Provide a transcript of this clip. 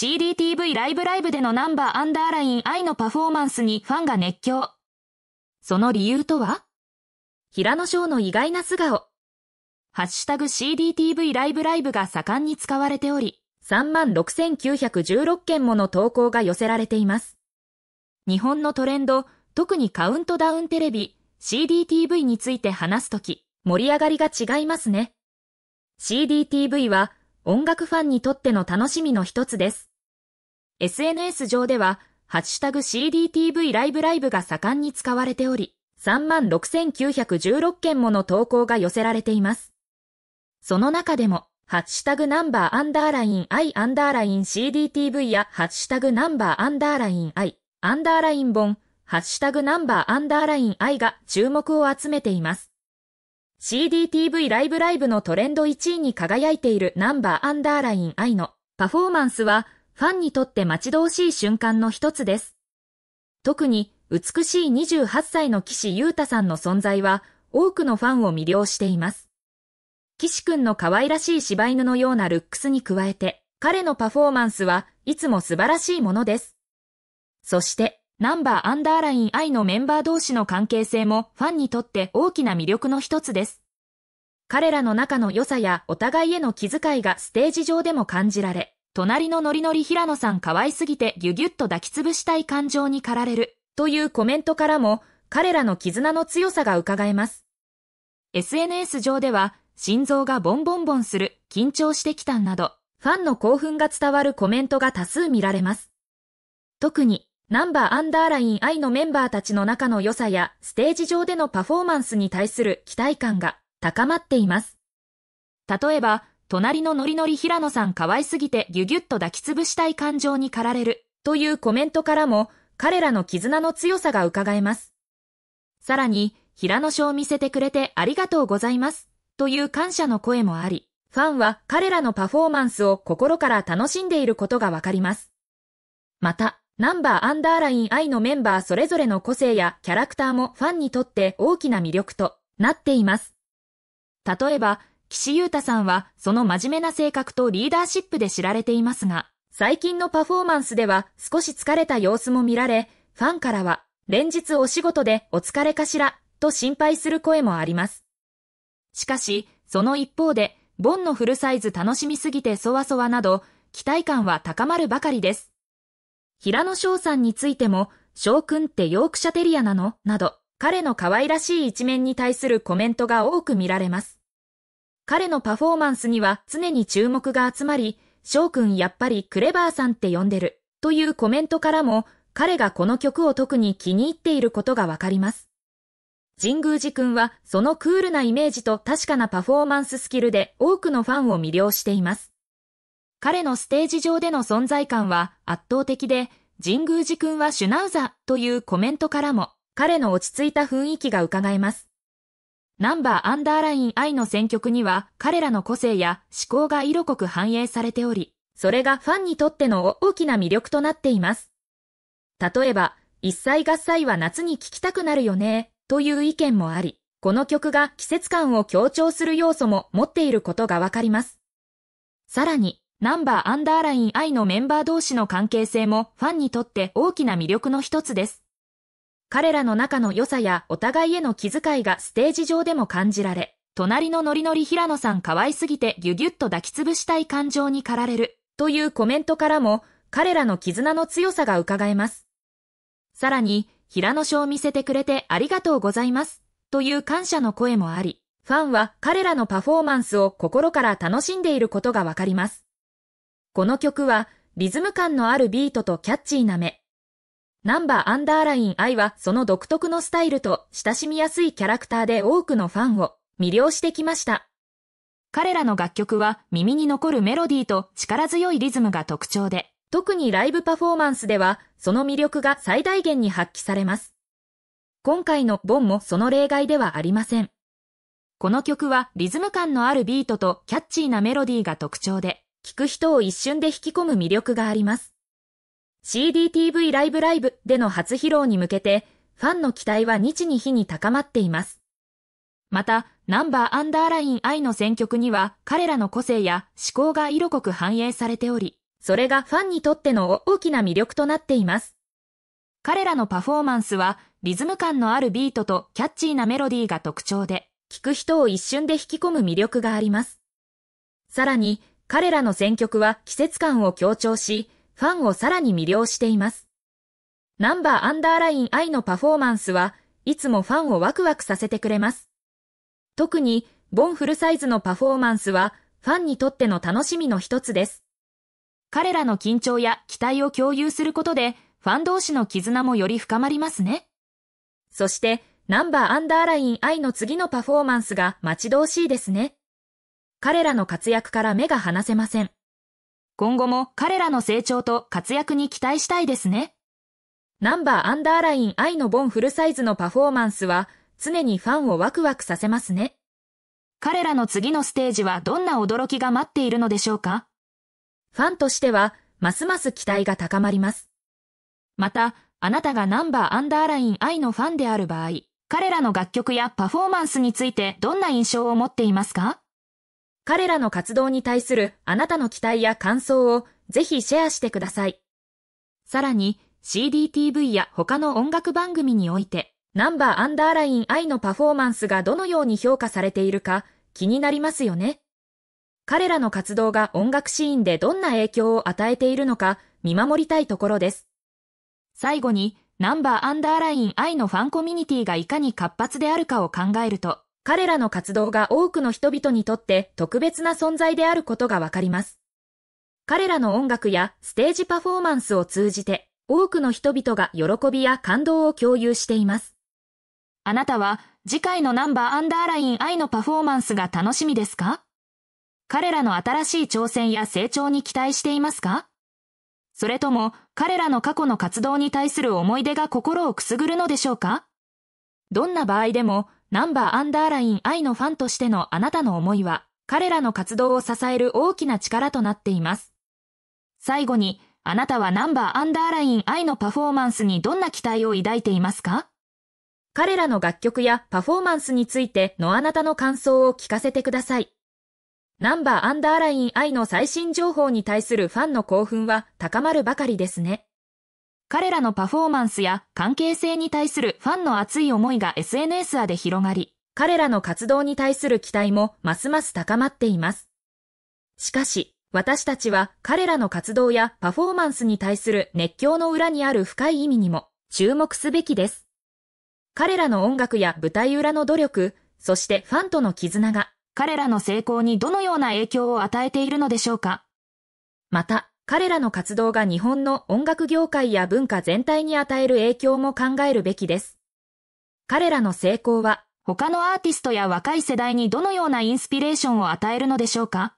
CDTV ライブライブでのナンバーアンダーライン愛のパフォーマンスにファンが熱狂。その理由とは平野翔の意外な素顔。ハッシュタグ CDTV ライブライブが盛んに使われており、36,916件もの投稿が寄せられています。日本のトレンド、特にカウントダウンテレビ、CDTV について話すとき、盛り上がりが違いますね。CDTV は音楽ファンにとっての楽しみの一つです。SNS 上では、ハッシュタグ CDTV ライブライブが盛んに使われており、36,916件もの投稿が寄せられています。その中でも、ハッシュタグナンバーアンダーライン i アンダーライン CDTV やハッシュタグナンバーアンダーライン i アンダーライン本、ハッシュタグナンバーアンダーライン i が注目を集めています。CDTV ライブライブのトレンド1位に輝いているナンバーアンダーライン i のパフォーマンスはファンにとって待ち遠しい瞬間の一つです。特に美しい28歳の岸優太さんの存在は多くのファンを魅了しています。岸くんの可愛らしい柴犬のようなルックスに加えて、彼のパフォーマンスはいつも素晴らしいものです。そして、ナンバーアンダーライン I のメンバー同士の関係性もファンにとって大きな魅力の一つです。彼らの仲の良さやお互いへの気遣いがステージ上でも感じられ、隣のノリノリ平野さん可愛すぎてギュギュッと抱きつぶしたい感情に駆られるというコメントからも彼らの絆の強さが伺えます。SNS 上では心臓がボンボンボンする、緊張してきたなど、ファンの興奮が伝わるコメントが多数見られます。特に、ナンバーアンダーライン愛のメンバーたちの中の良さや、ステージ上でのパフォーマンスに対する期待感が高まっています。例えば、隣のノリノリ平野さん可愛すぎてギュギュッと抱きつぶしたい感情に駆られるというコメントからも彼らの絆の強さが伺えます。さらに、平野賞を見せてくれてありがとうございますという感謝の声もあり、ファンは彼らのパフォーマンスを心から楽しんでいることがわかります。また、ナンバーアンダーライン愛のメンバーそれぞれの個性やキャラクターもファンにとって大きな魅力となっています。例えば、岸優太さんはその真面目な性格とリーダーシップで知られていますが、最近のパフォーマンスでは少し疲れた様子も見られ、ファンからは連日お仕事でお疲れかしらと心配する声もあります。しかし、その一方で、ボンのフルサイズ楽しみすぎてそわそわなど、期待感は高まるばかりです。平野翔さんについても、翔くんってヨークシャテリアなのなど、彼の可愛らしい一面に対するコメントが多く見られます。彼のパフォーマンスには常に注目が集まり、翔くんやっぱりクレバーさんって呼んでる、というコメントからも、彼がこの曲を特に気に入っていることがわかります。神宮寺くんは、そのクールなイメージと確かなパフォーマンススキルで多くのファンを魅了しています。彼のステージ上での存在感は圧倒的で、神宮寺くんはシュナウザというコメントからも、彼の落ち着いた雰囲気が伺えます。ナンバーアンダーライン I の選曲には彼らの個性や思考が色濃く反映されており、それがファンにとっての大きな魅力となっています。例えば、一歳合歳は夏に聴きたくなるよね、という意見もあり、この曲が季節感を強調する要素も持っていることがわかります。さらに、ナンバーアンダーライン I のメンバー同士の関係性もファンにとって大きな魅力の一つです。彼らの仲の良さやお互いへの気遣いがステージ上でも感じられ、隣のノリノリ平野さん可愛すぎてギュギュッと抱きつぶしたい感情に駆られるというコメントからも彼らの絆の強さが伺えます。さらに、平野賞を見せてくれてありがとうございますという感謝の声もあり、ファンは彼らのパフォーマンスを心から楽しんでいることがわかります。この曲はリズム感のあるビートとキャッチーな目、ナンバーアンダーライン I はその独特のスタイルと親しみやすいキャラクターで多くのファンを魅了してきました。彼らの楽曲は耳に残るメロディーと力強いリズムが特徴で、特にライブパフォーマンスではその魅力が最大限に発揮されます。今回のボンもその例外ではありません。この曲はリズム感のあるビートとキャッチーなメロディーが特徴で、聴く人を一瞬で引き込む魅力があります。CDTV ライブライブでの初披露に向けて、ファンの期待は日に日に高まっています。また、ナンバーアンダーライン I の選曲には彼らの個性や思考が色濃く反映されており、それがファンにとっての大きな魅力となっています。彼らのパフォーマンスはリズム感のあるビートとキャッチーなメロディーが特徴で、聴く人を一瞬で引き込む魅力があります。さらに、彼らの選曲は季節感を強調し、ファンをさらに魅了しています。ナンバーアンダーライン I のパフォーマンスはいつもファンをワクワクさせてくれます。特に、ボンフルサイズのパフォーマンスは、ファンにとっての楽しみの一つです。彼らの緊張や期待を共有することで、ファン同士の絆もより深まりますね。そして、ナンバーアンダーライン I の次のパフォーマンスが待ち遠しいですね。彼らの活躍から目が離せません。今後も彼らの成長と活躍に期待したいですね。ナンバーアンダーライン愛のボンフルサイズのパフォーマンスは常にファンをワクワクさせますね。彼らの次のステージはどんな驚きが待っているのでしょうかファンとしては、ますます期待が高まります。また、あなたがナンバーアンダーライン愛のファンである場合、彼らの楽曲やパフォーマンスについてどんな印象を持っていますか彼らの活動に対するあなたの期待や感想をぜひシェアしてください。さらに CDTV や他の音楽番組においてナンバーアンダーライン I のパフォーマンスがどのように評価されているか気になりますよね。彼らの活動が音楽シーンでどんな影響を与えているのか見守りたいところです。最後にナンバーアンダーライン I のファンコミュニティがいかに活発であるかを考えると彼らの活動が多くの人々にとって特別な存在であることがわかります。彼らの音楽やステージパフォーマンスを通じて、多くの人々が喜びや感動を共有しています。あなたは次回のナンバーアンダーライン I のパフォーマンスが楽しみですか彼らの新しい挑戦や成長に期待していますかそれとも彼らの過去の活動に対する思い出が心をくすぐるのでしょうかどんな場合でもナンバーアンダーライン愛のファンとしてのあなたの思いは、彼らの活動を支える大きな力となっています。最後に、あなたはナンバーアンダーライン愛のパフォーマンスにどんな期待を抱いていますか彼らの楽曲やパフォーマンスについてのあなたの感想を聞かせてください。ナンバーアンダーライン愛の最新情報に対するファンの興奮は高まるばかりですね。彼らのパフォーマンスや関係性に対するファンの熱い思いが SNS アで広がり、彼らの活動に対する期待もますます高まっています。しかし、私たちは彼らの活動やパフォーマンスに対する熱狂の裏にある深い意味にも注目すべきです。彼らの音楽や舞台裏の努力、そしてファンとの絆が彼らの成功にどのような影響を与えているのでしょうかまた、彼らの活動が日本の音楽業界や文化全体に与える影響も考えるべきです。彼らの成功は他のアーティストや若い世代にどのようなインスピレーションを与えるのでしょうか